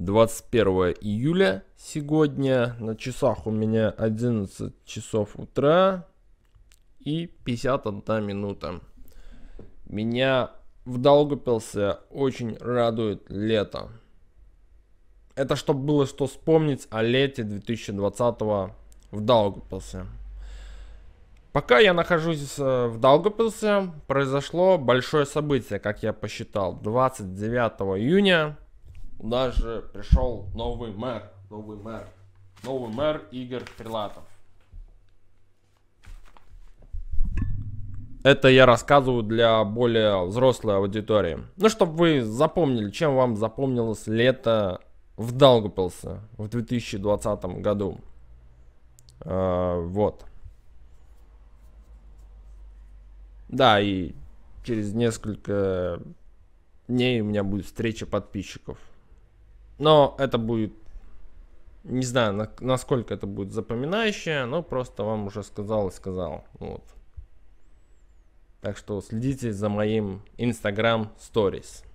21 июля сегодня. На часах у меня 11 часов утра и 51 минута. Меня в Далгопилсе очень радует лето. Это чтобы было что вспомнить о лете 2020 в Далгопилсе. Пока я нахожусь э, в Далгопилсе, произошло большое событие, как я посчитал. 29 июня у нас же пришел новый мэр, новый мэр, новый мэр Игорь Прилатов. Это я рассказываю для более взрослой аудитории. Ну, чтобы вы запомнили, чем вам запомнилось лето в Далгупилсе в 2020 году. Э, вот. Да, и через несколько дней у меня будет встреча подписчиков. Но это будет, не знаю, на, насколько это будет запоминающее, но просто вам уже сказал и сказал. Вот. Так что следите за моим Instagram Stories.